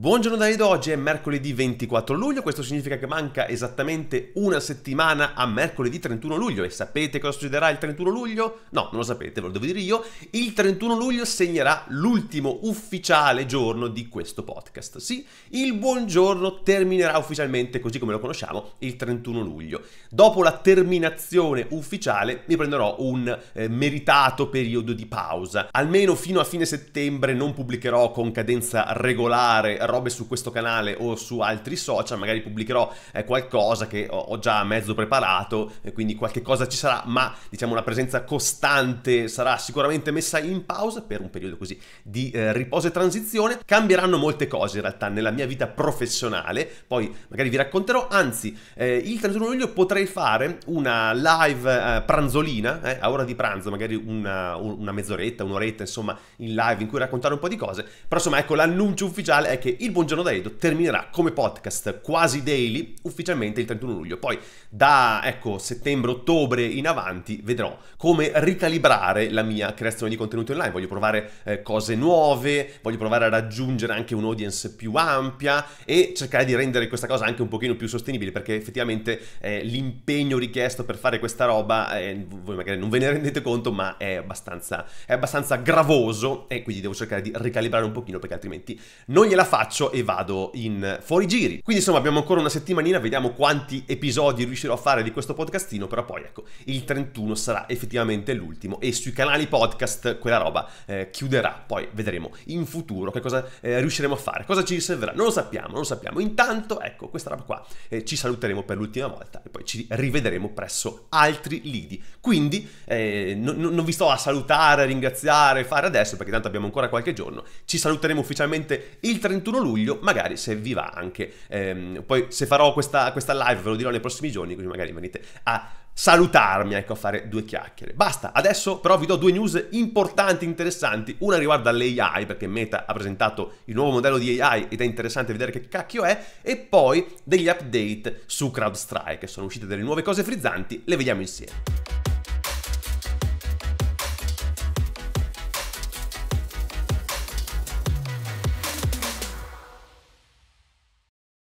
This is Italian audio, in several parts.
Buongiorno Davide, oggi è mercoledì 24 luglio, questo significa che manca esattamente una settimana a mercoledì 31 luglio e sapete cosa succederà il 31 luglio? No, non lo sapete, ve lo devo dire io. Il 31 luglio segnerà l'ultimo ufficiale giorno di questo podcast. Sì, il buongiorno terminerà ufficialmente così come lo conosciamo il 31 luglio. Dopo la terminazione ufficiale mi prenderò un eh, meritato periodo di pausa. Almeno fino a fine settembre non pubblicherò con cadenza regolare robe su questo canale o su altri social, magari pubblicherò eh, qualcosa che ho, ho già mezzo preparato, eh, quindi qualche cosa ci sarà, ma diciamo una presenza costante sarà sicuramente messa in pausa per un periodo così di eh, riposo e transizione. Cambieranno molte cose in realtà nella mia vita professionale, poi magari vi racconterò, anzi eh, il 31 luglio potrei fare una live eh, pranzolina, eh, a ora di pranzo, magari una, una mezz'oretta, un'oretta, insomma, in live in cui raccontare un po' di cose, però insomma ecco l'annuncio ufficiale è che il Buongiorno da Edo terminerà come podcast quasi daily ufficialmente il 31 luglio. Poi da ecco, settembre-ottobre in avanti vedrò come ricalibrare la mia creazione di contenuti online. Voglio provare eh, cose nuove, voglio provare a raggiungere anche un'audience più ampia e cercare di rendere questa cosa anche un pochino più sostenibile perché effettivamente eh, l'impegno richiesto per fare questa roba, eh, voi magari non ve ne rendete conto, ma è abbastanza, è abbastanza gravoso e quindi devo cercare di ricalibrare un pochino perché altrimenti non gliela faccio faccio e vado in fuorigiri. Quindi insomma abbiamo ancora una settimanina, vediamo quanti episodi riuscirò a fare di questo podcastino, però poi ecco, il 31 sarà effettivamente l'ultimo e sui canali podcast quella roba eh, chiuderà, poi vedremo in futuro che cosa eh, riusciremo a fare, cosa ci servirà, non lo sappiamo, non lo sappiamo. Intanto ecco, questa roba qua eh, ci saluteremo per l'ultima volta e poi ci rivedremo presso altri lidi. Quindi eh, no, no, non vi sto a salutare, a ringraziare, fare adesso perché tanto abbiamo ancora qualche giorno. Ci saluteremo ufficialmente il 31 1 luglio, magari se vi va anche. Ehm, poi se farò questa, questa live ve lo dirò nei prossimi giorni, quindi magari venite a salutarmi, ecco, a fare due chiacchiere. Basta, adesso però vi do due news importanti, interessanti. Una riguarda l'AI, perché Meta ha presentato il nuovo modello di AI ed è interessante vedere che cacchio è, e poi degli update su CrowdStrike. Sono uscite delle nuove cose frizzanti, le vediamo insieme.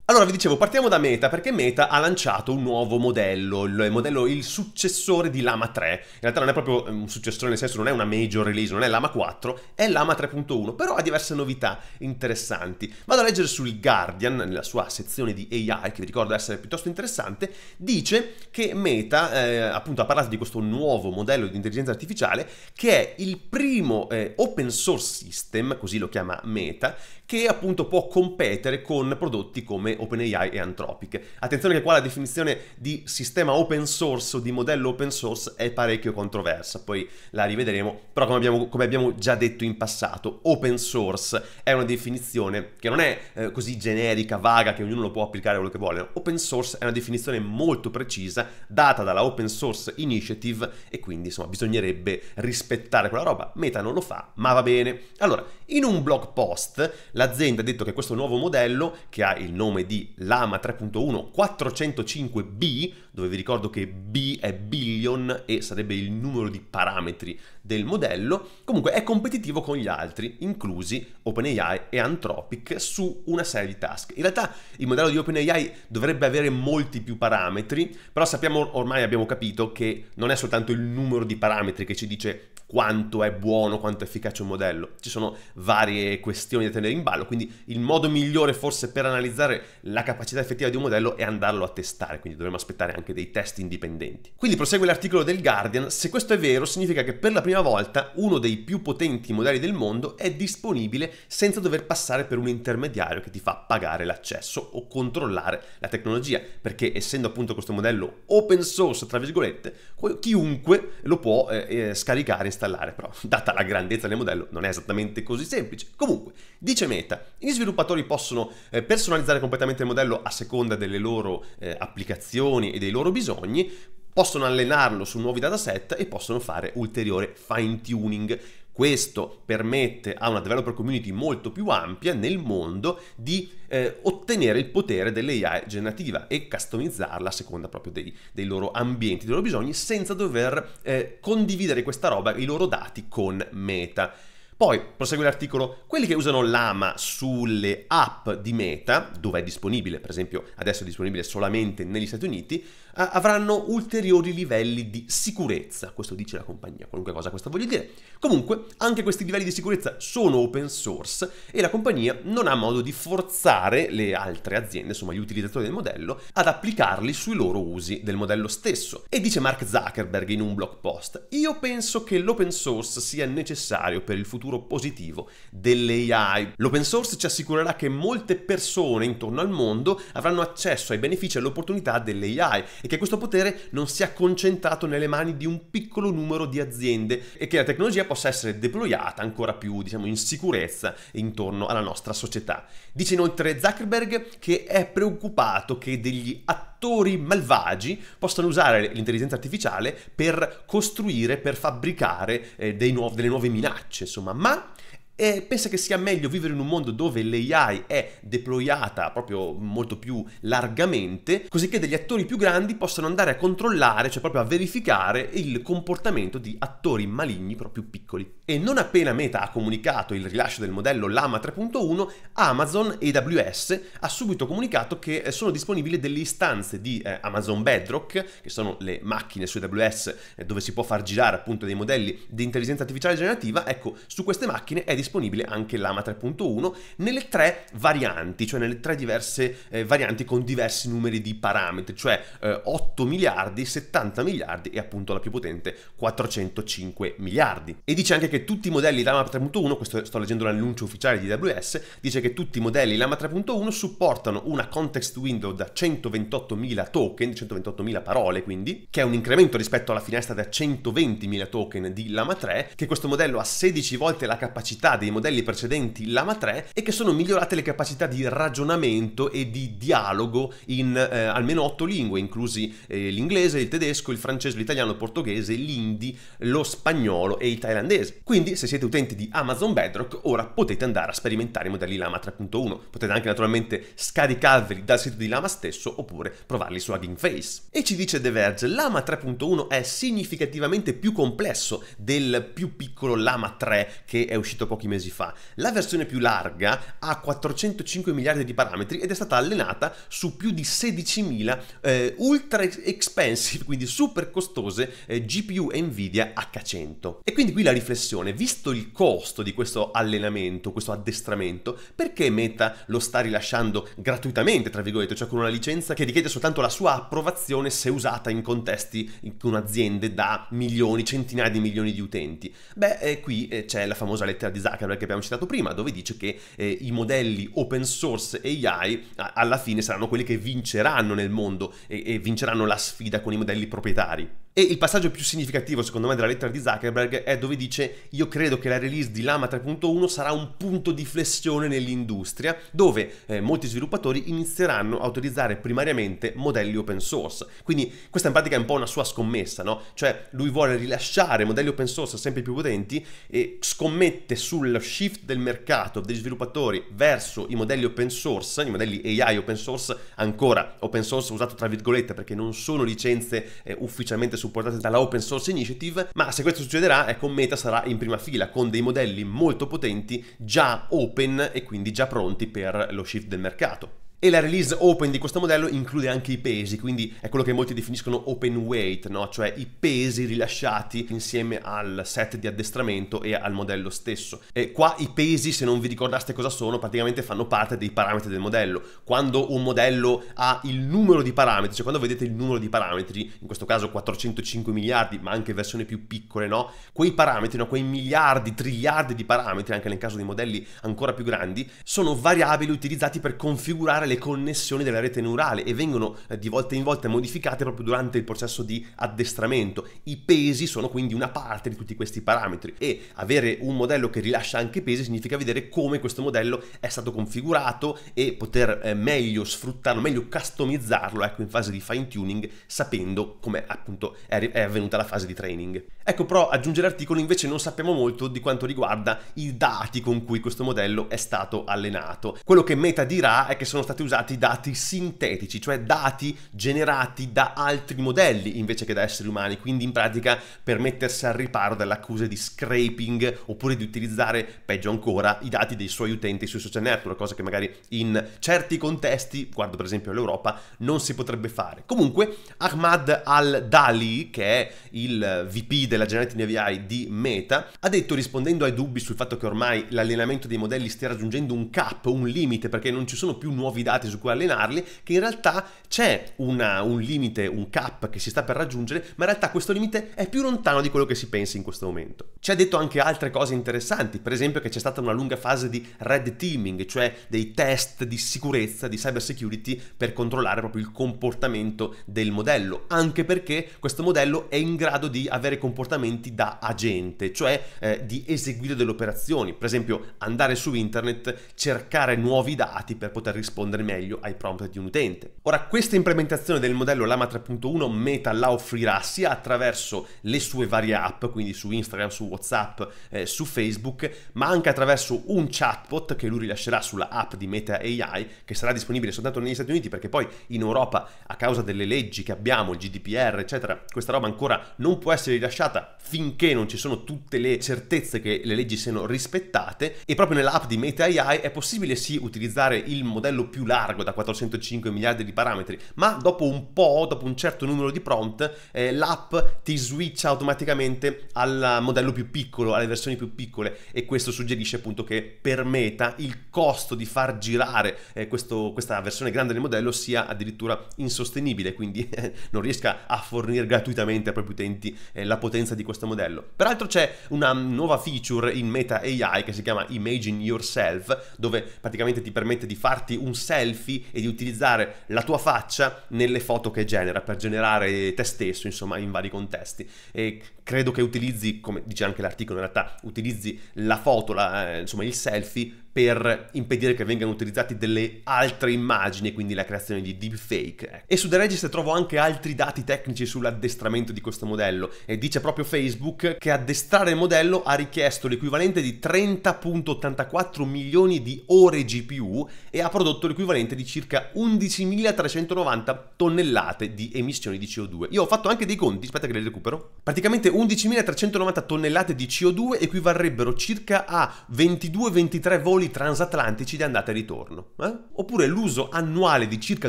Allora vi dicevo, partiamo da Meta perché Meta ha lanciato un nuovo modello, il modello il successore di Lama 3. In realtà non è proprio ehm, un successore nel senso non è una major release, non è Lama 4, è Lama 3.1, però ha diverse novità interessanti. Vado a leggere sul Guardian, nella sua sezione di AI, che vi ricordo essere piuttosto interessante, dice che Meta eh, appunto ha parlato di questo nuovo modello di intelligenza artificiale che è il primo eh, open source system, così lo chiama Meta, che appunto può competere con prodotti come OpenAI e Anthropic. Attenzione che qua la definizione di sistema open source o di modello open source è parecchio controversa, poi la rivedremo, però come abbiamo, come abbiamo già detto in passato, open source è una definizione che non è eh, così generica, vaga, che ognuno lo può applicare quello che vuole. Open source è una definizione molto precisa, data dalla Open Source Initiative e quindi insomma bisognerebbe rispettare quella roba. Meta non lo fa, ma va bene. Allora, in un blog post l'azienda ha detto che questo nuovo modello, che ha il nome di Lama 3.1 405B, dove vi ricordo che B è billion e sarebbe il numero di parametri del modello, comunque è competitivo con gli altri, inclusi OpenAI e Anthropic, su una serie di task. In realtà il modello di OpenAI dovrebbe avere molti più parametri, però sappiamo ormai, abbiamo capito che non è soltanto il numero di parametri che ci dice quanto è buono, quanto è efficace un modello. Ci sono varie questioni da tenere in ballo, quindi il modo migliore forse per analizzare la capacità effettiva di un modello e andarlo a testare, quindi dovremmo aspettare anche dei test indipendenti. Quindi prosegue l'articolo del Guardian, se questo è vero significa che per la prima volta uno dei più potenti modelli del mondo è disponibile senza dover passare per un intermediario che ti fa pagare l'accesso o controllare la tecnologia, perché essendo appunto questo modello open source, tra virgolette, chiunque lo può eh, eh scaricare, installare, però data la grandezza del modello non è esattamente così semplice. Comunque, dice Meta, gli sviluppatori possono eh, personalizzare completamente componente del modello a seconda delle loro eh, applicazioni e dei loro bisogni, possono allenarlo su nuovi dataset e possono fare ulteriore fine tuning. Questo permette a una developer community molto più ampia nel mondo di eh, ottenere il potere dell'AI generativa e customizzarla a seconda proprio dei, dei, loro ambienti, dei loro bisogni, senza dover eh, condividere questa roba, i loro dati con Meta. Poi prosegue l'articolo, quelli che usano l'AMA sulle app di Meta, dove è disponibile, per esempio adesso è disponibile solamente negli Stati Uniti, avranno ulteriori livelli di sicurezza. Questo dice la compagnia, qualunque cosa questa voglia dire. Comunque, anche questi livelli di sicurezza sono open source e la compagnia non ha modo di forzare le altre aziende, insomma gli utilizzatori del modello, ad applicarli sui loro usi del modello stesso. E dice Mark Zuckerberg in un blog post, io penso che l'open source sia necessario per il futuro positivo dell'AI. L'open source ci assicurerà che molte persone intorno al mondo avranno accesso ai benefici e alle opportunità dell'AI e che questo potere non sia concentrato nelle mani di un piccolo numero di aziende e che la tecnologia possa essere deployata ancora più diciamo, in sicurezza intorno alla nostra società. Dice inoltre Zuckerberg che è preoccupato che degli attori malvagi possano usare l'intelligenza artificiale per costruire, per fabbricare eh, nuovi, delle nuove minacce, insomma, ma e pensa che sia meglio vivere in un mondo dove l'AI è deployata proprio molto più largamente, così che degli attori più grandi possano andare a controllare, cioè proprio a verificare il comportamento di attori maligni proprio piccoli. E non appena Meta ha comunicato il rilascio del modello Lama 3.1, Amazon e AWS ha subito comunicato che eh, sono disponibili delle istanze di eh, Amazon Bedrock, che sono le macchine su AWS eh, dove si può far girare appunto dei modelli di intelligenza artificiale generativa, ecco, su queste macchine è disponibile anche Lama 3.1 nelle tre varianti, cioè nelle tre diverse varianti con diversi numeri di parametri, cioè 8 miliardi, 70 miliardi e appunto la più potente 405 miliardi. E dice anche che che tutti i modelli Lama 3.1, questo sto leggendo l'annuncio ufficiale di AWS, dice che tutti i modelli Lama 3.1 supportano una context window da 128.000 token, 128.000 parole quindi, che è un incremento rispetto alla finestra da 120.000 token di Lama 3, che questo modello ha 16 volte la capacità dei modelli precedenti Lama 3 e che sono migliorate le capacità di ragionamento e di dialogo in eh, almeno 8 lingue, inclusi eh, l'inglese, il tedesco, il francese, l'italiano, il portoghese, l'indi, lo spagnolo e il thailandese. Quindi se siete utenti di Amazon Bedrock ora potete andare a sperimentare i modelli Lama 3.1, potete anche naturalmente scaricarveli dal sito di Lama stesso oppure provarli su Hugging Face. E ci dice The Verge, Lama 3.1 è significativamente più complesso del più piccolo Lama 3 che è uscito pochi mesi fa. La versione più larga ha 405 miliardi di parametri ed è stata allenata su più di 16.000 eh, ultra expensive, quindi super costose eh, GPU Nvidia H100. E quindi qui la riflessione motivazione, visto il costo di questo allenamento, questo addestramento, perché Meta lo sta rilasciando gratuitamente, tra virgolette, cioè con una licenza che richiede soltanto la sua approvazione se usata in contesti con aziende da milioni, centinaia di milioni di utenti? Beh, eh, qui eh, c'è la famosa lettera di Zuckerberg che abbiamo citato prima, dove dice che eh, i modelli open source AI a- alla fine saranno quelli che vinceranno nel mondo e-, e vinceranno la sfida con i modelli proprietari. E il passaggio più significativo, secondo me, della lettera di Zuckerberg è dove dice: Io credo che la release di Lama 3.1 sarà un punto di flessione nell'industria, dove eh, molti sviluppatori inizieranno a utilizzare primariamente modelli open source. Quindi, questa in pratica è un po' una sua scommessa, no? Cioè, lui vuole rilasciare modelli open source sempre più potenti e scommette sul shift del mercato degli sviluppatori verso i modelli open source, i modelli AI open source, ancora open source usato tra virgolette perché non sono licenze eh, ufficialmente su supportate dalla Open Source Initiative, ma se questo succederà, ecco, Meta sarà in prima fila con dei modelli molto potenti già open e quindi già pronti per lo shift del mercato. E la release open di questo modello include anche i pesi, quindi è quello che molti definiscono open weight, no? cioè i pesi rilasciati insieme al set di addestramento e al modello stesso. E qua i pesi, se non vi ricordaste cosa sono, praticamente fanno parte dei parametri del modello. Quando un modello ha il numero di parametri, cioè quando vedete il numero di parametri, in questo caso 405 miliardi, ma anche versioni più piccole, no? quei parametri, no? quei miliardi, triliardi di parametri, anche nel caso di modelli ancora più grandi, sono variabili utilizzati per configurare modificare le connessioni della rete neurale e vengono eh, di volta in volta modificate proprio durante il processo di addestramento. I pesi sono quindi una parte di tutti questi parametri e avere un modello che rilascia anche pesi significa vedere come questo modello è stato configurato e poter eh, meglio sfruttarlo, meglio customizzarlo ecco, in fase di fine tuning sapendo come appunto è avvenuta la fase di training. Ecco però aggiunge l'articolo invece non sappiamo molto di quanto riguarda i dati con cui questo modello è stato allenato. Quello che Meta dirà è che sono stati usati dati sintetici, cioè dati generati da altri modelli invece che da esseri umani, quindi in pratica per mettersi al riparo dall'accusa di scraping oppure di utilizzare, peggio ancora, i dati dei suoi utenti sui social network, cosa che magari in certi contesti, guardo per esempio l'Europa, non si potrebbe fare. Comunque Ahmad al-Dali, che è il VP del della Generative AI di Meta, ha detto rispondendo ai dubbi sul fatto che ormai l'allenamento dei modelli stia raggiungendo un cap, un limite, perché non ci sono più nuovi dati su cui allenarli, che in realtà c'è una, un limite, un cap che si sta per raggiungere, ma in realtà questo limite è più lontano di quello che si pensa in questo momento. Ci ha detto anche altre cose interessanti, per esempio che c'è stata una lunga fase di red teaming, cioè dei test di sicurezza, di cyber security per controllare proprio il comportamento del modello, anche perché questo modello è in grado di avere comportamenti comportamenti da agente, cioè eh, di eseguire delle operazioni, per esempio andare su internet, cercare nuovi dati per poter rispondere meglio ai prompt di un utente. Ora, questa implementazione del modello Lama 3.1 Meta la offrirà sia attraverso le sue varie app, quindi su Instagram, su WhatsApp, eh, su Facebook, ma anche attraverso un chatbot che lui rilascerà sulla app di Meta AI, che sarà disponibile soltanto negli Stati Uniti, perché poi in Europa, a causa delle leggi che abbiamo, il GDPR, eccetera, questa roba ancora non può essere rilasciata puntata finché non ci sono tutte le certezze che le leggi siano rispettate e proprio nell'app di Meta AI è possibile sì utilizzare il modello più largo da 405 miliardi di parametri, ma dopo un po', dopo un certo numero di prompt, eh, l'app ti switch automaticamente al modello più piccolo, alle versioni più piccole e questo suggerisce appunto che per Meta il costo di far girare eh, questo, questa versione grande del modello sia addirittura insostenibile, quindi eh, non riesca a fornire gratuitamente ai propri utenti eh, la potenza potenza di questo modello. Peraltro c'è una nuova feature in Meta AI che si chiama Imagine Yourself, dove praticamente ti permette di farti un selfie e di utilizzare la tua faccia nelle foto che genera per generare te stesso, insomma, in vari contesti. E credo che utilizzi, come dice anche l'articolo in realtà, utilizzi la foto, la, eh, insomma, il selfie per impedire che vengano utilizzati delle altre immagini, quindi la creazione di deepfake. Ecco. E su The Register trovo anche altri dati tecnici sull'addestramento di questo modello e dice proprio Facebook che addestrare il modello ha richiesto l'equivalente di 30.84 milioni di ore GPU e ha prodotto l'equivalente di circa 11.390 tonnellate di emissioni di CO2. Io ho fatto anche dei conti, aspetta che le recupero. Praticamente 11.390 tonnellate di CO2 equivalrebbero circa a 22-23 voli voli transatlantici di andata e ritorno, eh? oppure l'uso annuale di circa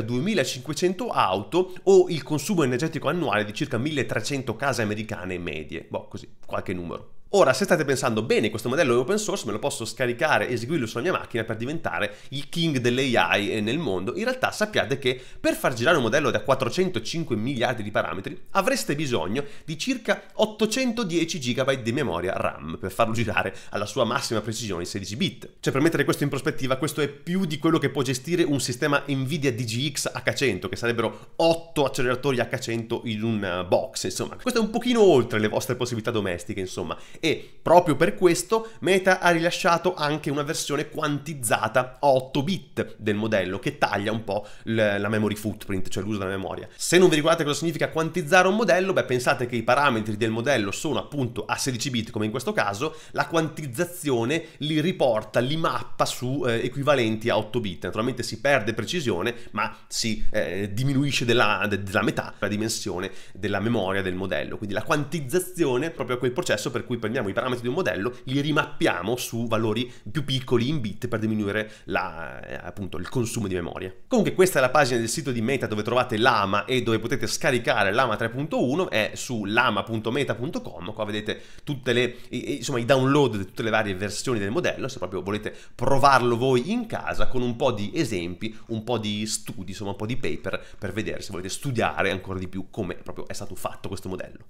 2500 auto o il consumo energetico annuale di circa 1300 case americane medie, boh, così, qualche numero. Ora, se state pensando, bene, questo modello è open source, me lo posso scaricare e eseguirlo sulla mia macchina per diventare il king dell'AI eh, nel mondo, in realtà sappiate che per far girare un modello da 405 miliardi di parametri avreste bisogno di circa 810 GB di memoria RAM per farlo girare alla sua massima precisione 16 bit. Cioè, per mettere questo in prospettiva, questo è più di quello che può gestire un sistema Nvidia DGX H100, che sarebbero 8 acceleratori H100 in un eh, box, insomma. Questo è un pochino oltre le vostre possibilità domestiche, insomma e proprio per questo Meta ha rilasciato anche una versione quantizzata a 8 bit del modello che taglia un po' la memory footprint, cioè l'uso della memoria. Se non vi ricordate cosa significa quantizzare un modello, beh pensate che i parametri del modello sono appunto a 16 bit come in questo caso, la quantizzazione li riporta, li mappa su eh, equivalenti a 8 bit. Naturalmente si perde precisione, ma si eh, diminuisce della, de, della metà la dimensione della memoria del modello. Quindi la quantizzazione è proprio quel processo per cui per prendiamo i parametri di un modello, li rimappiamo su valori più piccoli in bit per diminuire la, eh, appunto, il consumo di memoria. Comunque questa è la pagina del sito di Meta dove trovate l'AMA e dove potete scaricare l'AMA 3.1, è su lama.meta.com, qua vedete tutte le, insomma, i download di tutte le varie versioni del modello, se proprio volete provarlo voi in casa con un po' di esempi, un po' di studi, insomma un po' di paper per vedere se volete studiare ancora di più come proprio è stato fatto questo modello.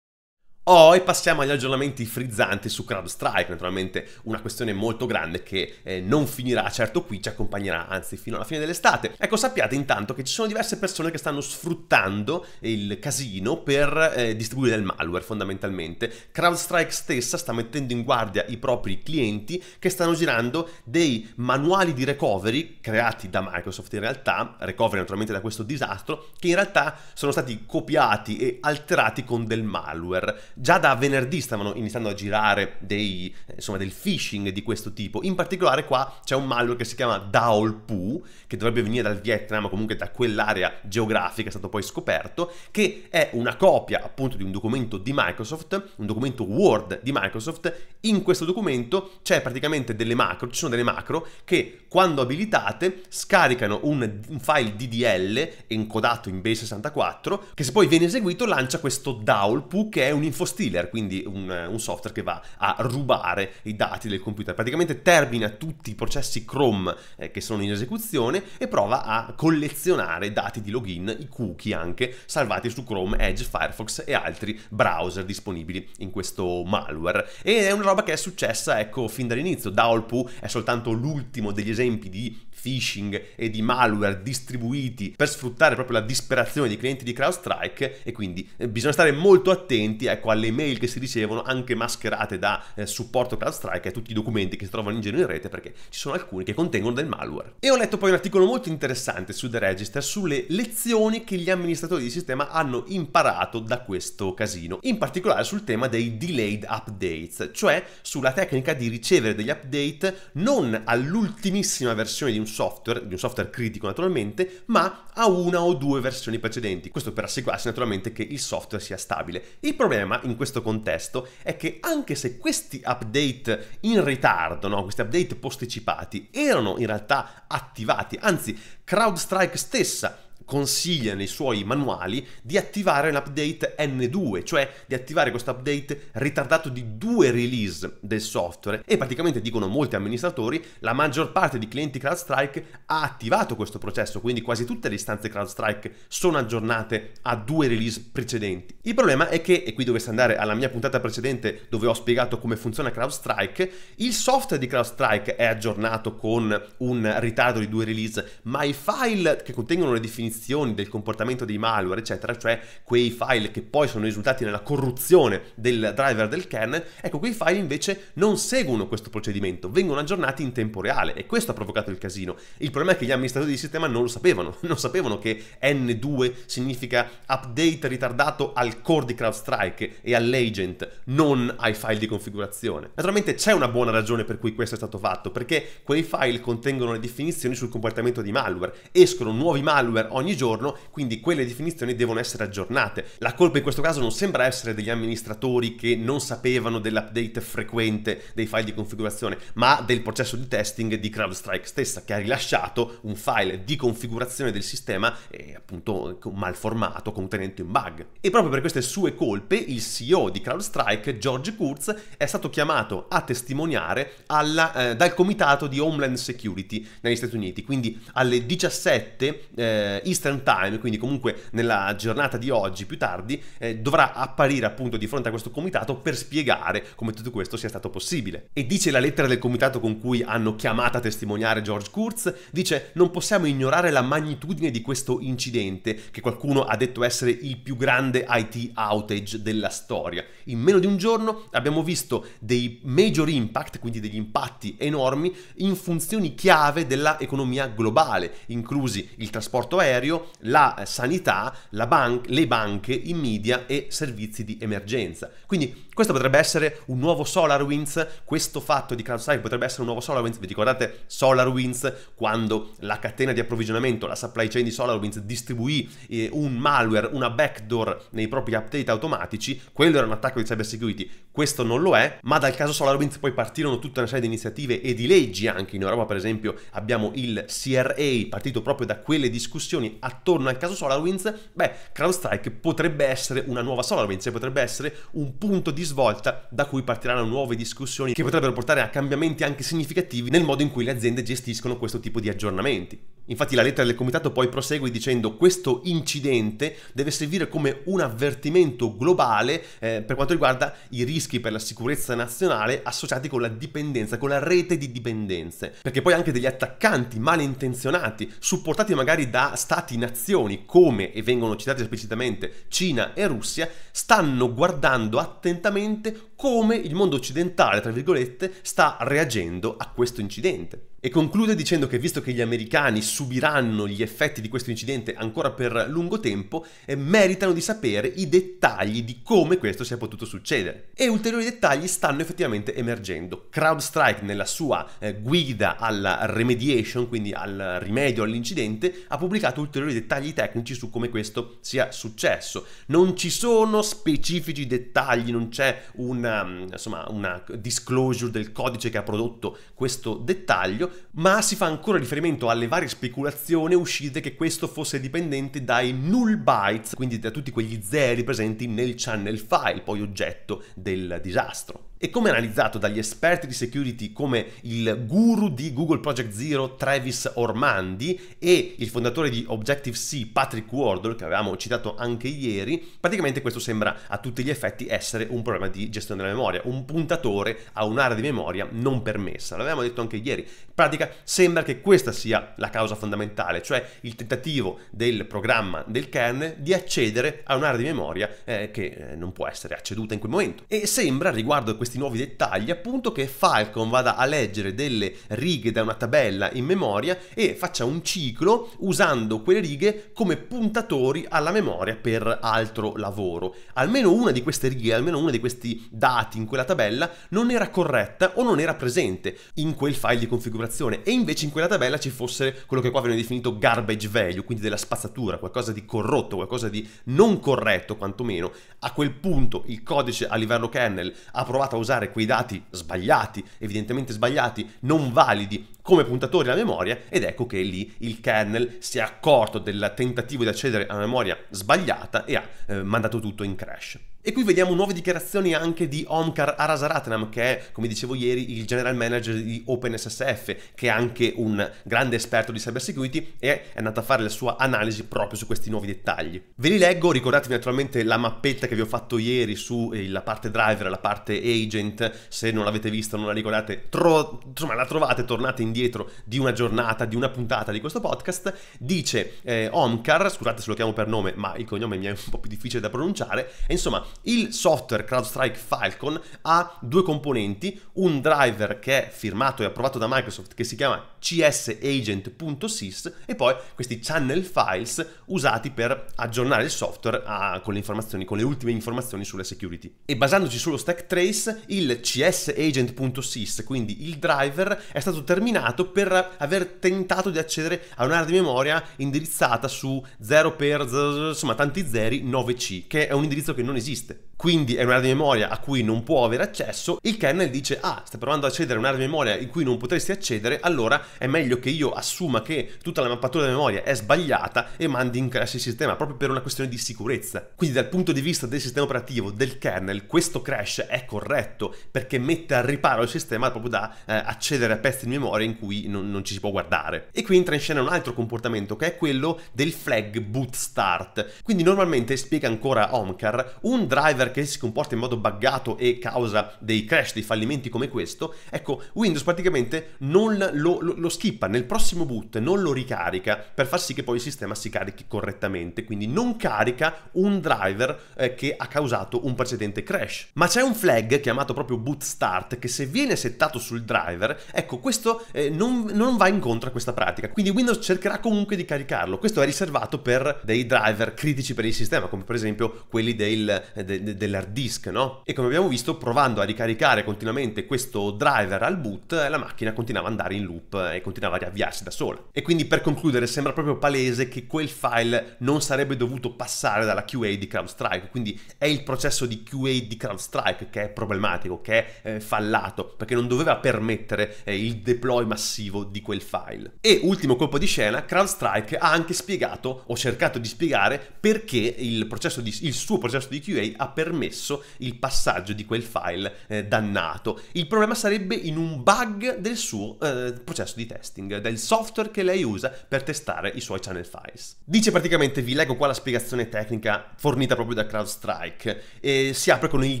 Oh, e passiamo agli aggiornamenti frizzanti su CrowdStrike, naturalmente una questione molto grande che eh, non finirà certo qui, ci accompagnerà anzi fino alla fine dell'estate. Ecco, sappiate intanto che ci sono diverse persone che stanno sfruttando il casino per eh, distribuire del malware fondamentalmente. CrowdStrike stessa sta mettendo in guardia i propri clienti che stanno girando dei manuali di recovery creati da Microsoft in realtà, recovery naturalmente da questo disastro, che in realtà sono stati copiati e alterati con del malware Già da venerdì stavano iniziando a girare dei, insomma, del phishing di questo tipo. In particolare qua c'è un malware che si chiama Daolpu, che dovrebbe venire dal Vietnam o comunque da quell'area geografica, è stato poi scoperto, che è una copia appunto di un documento di Microsoft, un documento Word di Microsoft. In questo documento c'è praticamente delle macro, ci sono delle macro che quando abilitate scaricano un, file DDL encodato in base 64 che se poi viene eseguito lancia questo Daolpu che è un un'info stealer, quindi un, un, software che va a rubare i dati del computer, praticamente termina tutti i processi Chrome eh, che sono in esecuzione e prova a collezionare dati di login, i cookie anche, salvati su Chrome, Edge, Firefox e altri browser disponibili in questo malware. Ed è una roba che è successa, ecco, fin dall'inizio. Daolpu è soltanto l'ultimo degli esempi di phishing e di malware distribuiti per sfruttare proprio la disperazione dei clienti di CrowdStrike e quindi eh, bisogna stare molto attenti ecco, alle mail che si ricevono anche mascherate da eh, supporto CrowdStrike e tutti i documenti che si trovano in giro in rete perché ci sono alcuni che contengono del malware. E ho letto poi un articolo molto interessante su The Register sulle lezioni che gli amministratori di sistema hanno imparato da questo casino, in particolare sul tema dei delayed updates, cioè sulla tecnica di ricevere degli update non all'ultimissima versione di un software, di un software critico naturalmente, ma a una o due versioni precedenti. Questo per assicurarsi naturalmente che il software sia stabile. Il problema in questo contesto è che anche se questi update in ritardo, no, questi update posticipati, erano in realtà attivati, anzi CrowdStrike stessa consiglia nei suoi manuali di attivare l'update N2, cioè di attivare questo update ritardato di due release del software e praticamente dicono molti amministratori, la maggior parte di clienti CrowdStrike ha attivato questo processo, quindi quasi tutte le istanze CrowdStrike sono aggiornate a due release precedenti. Il problema è che, e qui dovreste andare alla mia puntata precedente dove ho spiegato come funziona CrowdStrike, il software di CrowdStrike è aggiornato con un ritardo di due release, ma i file che contengono le definizioni funzioni, del comportamento dei malware, eccetera, cioè quei file che poi sono risultati nella corruzione del driver del kernel, ecco, quei file invece non seguono questo procedimento, vengono aggiornati in tempo reale e questo ha provocato il casino. Il problema è che gli amministratori di sistema non lo sapevano, non sapevano che N2 significa update ritardato al core di CrowdStrike e all'agent, non ai file di configurazione. Naturalmente c'è una buona ragione per cui questo è stato fatto, perché quei file contengono le definizioni sul comportamento di malware, escono nuovi malware ogni ogni giorno, quindi quelle definizioni devono essere aggiornate. La colpa in questo caso non sembra essere degli amministratori che non sapevano dell'update frequente dei file di configurazione, ma del processo di testing di CrowdStrike stessa che ha rilasciato un file di configurazione del sistema e eh, appunto malformato, contenente un bug. E proprio per queste sue colpe il CEO di CrowdStrike, George Kurz, è stato chiamato a testimoniare alla, eh, dal comitato di Homeland Security negli Stati Uniti, quindi alle 17 eh, Eastern Time, quindi comunque nella giornata di oggi più tardi, eh, dovrà apparire appunto di fronte a questo comitato per spiegare come tutto questo sia stato possibile. E dice la lettera del comitato con cui hanno chiamato a testimoniare George Kurz, dice non possiamo ignorare la magnitudine di questo incidente che qualcuno ha detto essere il più grande IT outage della storia. In meno di un giorno abbiamo visto dei major impact, quindi degli impatti enormi in funzioni chiave della economia globale, inclusi il trasporto aereo, serio la sanità, la ban- le banche, i media e servizi di emergenza. Quindi questo potrebbe essere un nuovo SolarWinds, questo fatto di CrowdStrike potrebbe essere un nuovo SolarWinds, vi ricordate SolarWinds quando la catena di approvvigionamento, la supply chain di SolarWinds distribuì eh, un malware, una backdoor nei propri update automatici, quello era un attacco di cybersecurity, questo non lo è, ma dal caso SolarWinds poi partirono tutta una serie di iniziative e di leggi, anche in Europa per esempio abbiamo il CRA, partito proprio da quelle discussioni attorno al caso SolarWinds, beh, CrowdStrike potrebbe essere una nuova SolarWinds, e cioè potrebbe essere un punto di svolta da cui partiranno nuove discussioni che potrebbero portare a cambiamenti anche significativi nel modo in cui le aziende gestiscono questo tipo di aggiornamenti. Infatti la lettera del comitato poi prosegue dicendo questo incidente deve servire come un avvertimento globale eh, per quanto riguarda i rischi per la sicurezza nazionale associati con la dipendenza, con la rete di dipendenze, perché poi anche degli attaccanti malintenzionati, supportati magari da stati-nazioni come, e vengono citati esplicitamente, Cina e Russia, stanno guardando attentamente come il mondo occidentale, tra virgolette, sta reagendo a questo incidente. E conclude dicendo che visto che gli americani subiranno gli effetti di questo incidente ancora per lungo tempo, eh, meritano di sapere i dettagli di come questo sia potuto succedere. E ulteriori dettagli stanno effettivamente emergendo. CrowdStrike nella sua eh, guida alla remediation, quindi al rimedio all'incidente, ha pubblicato ulteriori dettagli tecnici su come questo sia successo. Non ci sono specifici dettagli, non c'è una, insomma, una disclosure del codice che ha prodotto questo dettaglio ma si fa ancora riferimento alle varie speculazioni uscite che questo fosse dipendente dai null bytes, quindi da tutti quegli zeri presenti nel channel file, poi oggetto del disastro. E come analizzato dagli esperti di security come il guru di Google Project Zero Travis Ormandi e il fondatore di Objective-C Patrick Wardle, che avevamo citato anche ieri, praticamente questo sembra a tutti gli effetti essere un problema di gestione della memoria, un puntatore a un'area di memoria non permessa. L'avevamo detto anche ieri. In pratica sembra che questa sia la causa fondamentale, cioè il tentativo del programma del kernel di accedere a un'area di memoria eh, che eh, non può essere acceduta in quel momento. E sembra riguardo a questo questi nuovi dettagli, appunto che Falcon vada a leggere delle righe da una tabella in memoria e faccia un ciclo usando quelle righe come puntatori alla memoria per altro lavoro. Almeno una di queste righe, almeno uno di questi dati in quella tabella non era corretta o non era presente in quel file di configurazione e invece in quella tabella ci fosse quello che qua viene definito garbage value, quindi della spazzatura, qualcosa di corrotto, qualcosa di non corretto quantomeno. A quel punto il codice a livello kernel ha provato a usare quei dati sbagliati, evidentemente sbagliati, non validi come puntatori la memoria ed ecco che lì il kernel si è accorto del tentativo di accedere a una memoria sbagliata e ha eh, mandato tutto in crash. E qui vediamo nuove dichiarazioni anche di Omkar Arasaratnam, che è, come dicevo ieri, il general manager di OpenSSF, che è anche un grande esperto di cybersecurity e è andato a fare la sua analisi proprio su questi nuovi dettagli. Ve li leggo, ricordatevi naturalmente la mappetta che vi ho fatto ieri sulla eh, parte driver, la parte agent, se non l'avete vista non la ricordate, tro- insomma la trovate, tornate indietro indietro di una giornata, di una puntata di questo podcast, dice eh, Omkar, scusate se lo chiamo per nome, ma il cognome mi è un po' più difficile da pronunciare, e insomma il software CrowdStrike Falcon ha due componenti, un driver che è firmato e approvato da Microsoft che si chiama csagent.sys e poi questi channel files usati per aggiornare il software a, con le informazioni, con le ultime informazioni sulle security. E basandoci sullo stack trace, il csagent.sys, quindi il driver, è stato terminato condannato per aver tentato di accedere a un'area di memoria indirizzata su 0 per insomma tanti zeri 9C, che è un indirizzo che non esiste quindi è un'area di memoria a cui non può avere accesso, il kernel dice ah, stai provando ad accedere a un'area di memoria in cui non potresti accedere, allora è meglio che io assuma che tutta la mappatura di memoria è sbagliata e mandi in crash il sistema, proprio per una questione di sicurezza. Quindi dal punto di vista del sistema operativo del kernel, questo crash è corretto perché mette al riparo il sistema proprio da eh, accedere a pezzi di memoria in cui non, non, ci si può guardare. E qui entra in scena un altro comportamento che è quello del flag boot start. Quindi normalmente, spiega ancora Omkar, un driver perché si comporta in modo buggato e causa dei crash, dei fallimenti come questo, ecco, Windows praticamente non lo, lo, lo skippa nel prossimo boot, non lo ricarica per far sì che poi il sistema si carichi correttamente, quindi non carica un driver eh, che ha causato un precedente crash. Ma c'è un flag chiamato proprio boot start che se viene settato sul driver, ecco, questo eh, non, non va incontro a questa pratica, quindi Windows cercherà comunque di caricarlo. Questo è riservato per dei driver critici per il sistema, come per esempio quelli del, de, dell'hard disk, no? E come abbiamo visto, provando a ricaricare continuamente questo driver al boot, la macchina continuava ad andare in loop e continuava a riavviarsi da sola. E quindi per concludere sembra proprio palese che quel file non sarebbe dovuto passare dalla QA di CrowdStrike, quindi è il processo di QA di CrowdStrike che è problematico, che è eh, fallato, perché non doveva permettere eh, il deploy massivo di quel file. E ultimo colpo di scena, CrowdStrike ha anche spiegato, o cercato di spiegare, perché il, processo di, il suo processo di QA ha permesso permesso il passaggio di quel file eh, dannato. Il problema sarebbe in un bug del suo eh, processo di testing, del software che lei usa per testare i suoi channel files. Dice praticamente, vi leggo qua la spiegazione tecnica fornita proprio da CrowdStrike, e si apre con il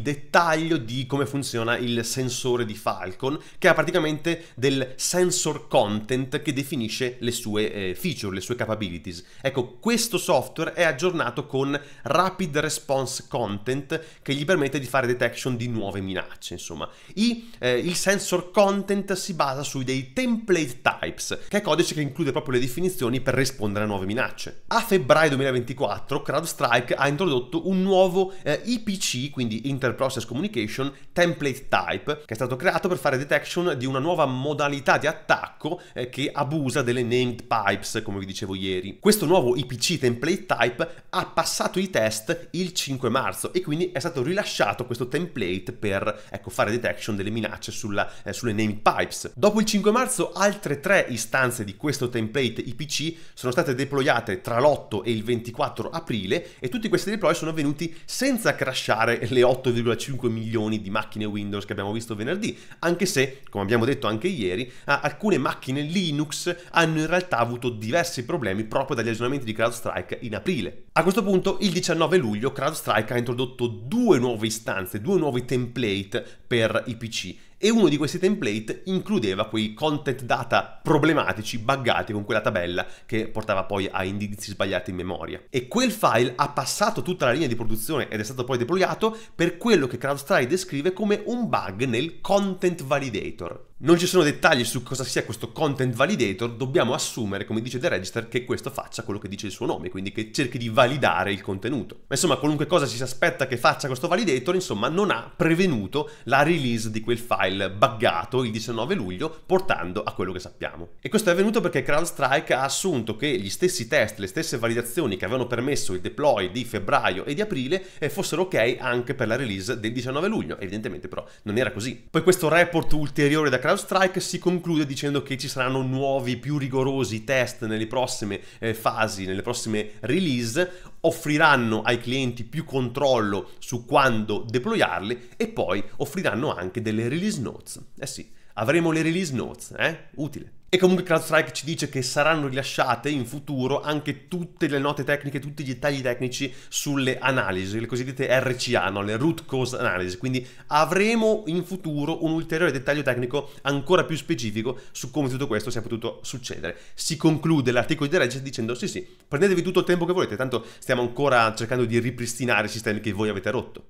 dettaglio di come funziona il sensore di Falcon, che ha praticamente del sensor content che definisce le sue eh, feature, le sue capabilities. Ecco, questo software è aggiornato con Rapid Response Content, che gli permette di fare detection di nuove minacce, insomma. I, eh, il sensor content si basa su dei template types, che è codice che include proprio le definizioni per rispondere a nuove minacce. A febbraio 2024 CrowdStrike ha introdotto un nuovo eh, IPC, quindi Interprocess Communication Template Type, che è stato creato per fare detection di una nuova modalità di attacco eh, che abusa delle named pipes, come vi dicevo ieri. Questo nuovo IPC Template Type ha passato i test il 5 marzo e quindi è stato rilasciato questo template per ecco, fare detection delle minacce sulla, eh, sulle name pipes. Dopo il 5 marzo altre tre istanze di questo template IPC sono state deployate tra l'8 e il 24 aprile e tutti questi deploy sono avvenuti senza crashare le 8,5 milioni di macchine Windows che abbiamo visto venerdì, anche se, come abbiamo detto anche ieri, alcune macchine Linux hanno in realtà avuto diversi problemi proprio dagli aggiornamenti di CrowdStrike in aprile. A questo punto, il 19 luglio, CrowdStrike ha introdotto due nuove istanze, due nuovi template per i PC e uno di questi template includeva quei content data problematici buggati con quella tabella che portava poi a indizi sbagliati in memoria. E quel file ha passato tutta la linea di produzione ed è stato poi deployato per quello che CrowdStrike descrive come un bug nel content validator non ci sono dettagli su cosa sia questo content validator, dobbiamo assumere, come dice The Register, che questo faccia quello che dice il suo nome, quindi che cerchi di validare il contenuto. Ma insomma, qualunque cosa si aspetta che faccia questo validator, insomma, non ha prevenuto la release di quel file buggato il 19 luglio, portando a quello che sappiamo. E questo è avvenuto perché CrowdStrike ha assunto che gli stessi test, le stesse validazioni che avevano permesso il deploy di febbraio e di aprile eh, fossero ok anche per la release del 19 luglio. Evidentemente però non era così. Poi questo report ulteriore da CrowdStrike CrowdStrike si conclude dicendo che ci saranno nuovi, più rigorosi test nelle prossime eh, fasi, nelle prossime release, offriranno ai clienti più controllo su quando deployarli e poi offriranno anche delle release notes. Eh sì, avremo le release notes, eh? Utile. E comunque CrowdStrike ci dice che saranno rilasciate in futuro anche tutte le note tecniche, tutti i dettagli tecnici sulle analisi, le cosiddette RCA, no? le root cause analysis. Quindi avremo in futuro un ulteriore dettaglio tecnico ancora più specifico su come tutto questo sia potuto succedere. Si conclude l'articolo di Reddit dicendo sì sì, prendetevi tutto il tempo che volete, tanto stiamo ancora cercando di ripristinare i sistemi che voi avete rotto.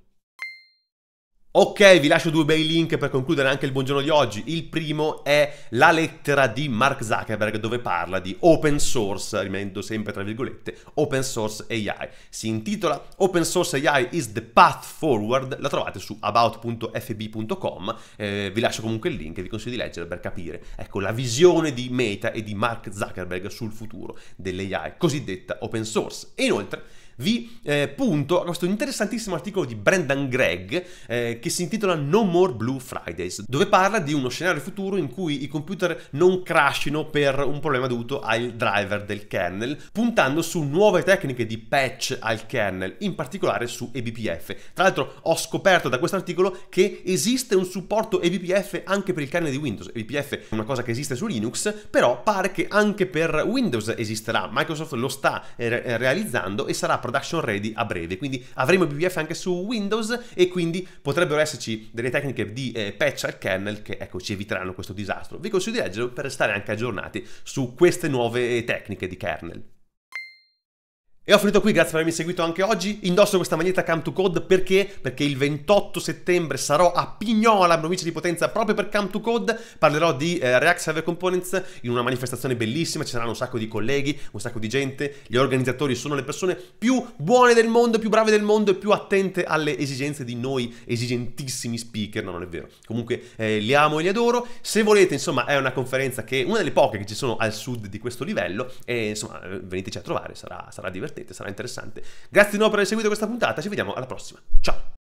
Ok, vi lascio due bei link per concludere anche il buongiorno di oggi. Il primo è la lettera di Mark Zuckerberg dove parla di open source, rimanendo sempre tra virgolette, open source AI. Si intitola Open source AI is the path forward, la trovate su about.fb.com, eh, vi lascio comunque il link e vi consiglio di leggere per capire, ecco, la visione di Meta e di Mark Zuckerberg sul futuro dell'AI cosiddetta open source. E inoltre vi eh, punto a questo interessantissimo articolo di Brendan Gregg eh, che si intitola No More Blue Fridays, dove parla di uno scenario futuro in cui i computer non crashino per un problema dovuto al driver del kernel, puntando su nuove tecniche di patch al kernel, in particolare su eBPF. Tra l'altro ho scoperto da questo articolo che esiste un supporto eBPF anche per il kernel di Windows. eBPF è una cosa che esiste su Linux, però pare che anche per Windows esisterà. Microsoft lo sta eh, realizzando e sarà production ready a breve. Quindi avremo BBF anche su Windows e quindi potrebbero esserci delle tecniche di eh, patch al kernel che ecco, ci eviteranno questo disastro. Vi consiglio di leggerlo per restare anche aggiornati su queste nuove eh, tecniche di kernel. E ho finito qui, grazie per avermi seguito anche oggi. Indosso questa maglietta Camp to Code perché? Perché il 28 settembre sarò a Pignola, provincia di Potenza, proprio per Camp to Code. Parlerò di eh, React Server Components in una manifestazione bellissima, ci saranno un sacco di colleghi, un sacco di gente. Gli organizzatori sono le persone più buone del mondo, più brave del mondo e più attente alle esigenze di noi esigentissimi speaker. No, non è vero. Comunque eh, li amo e li adoro. Se volete, insomma, è una conferenza che è una delle poche che ci sono al sud di questo livello e insomma, eh, veniteci a trovare, sarà, sarà divertente divertente, sarà interessante. Grazie di nuovo per aver seguito questa puntata, ci vediamo alla prossima. Ciao!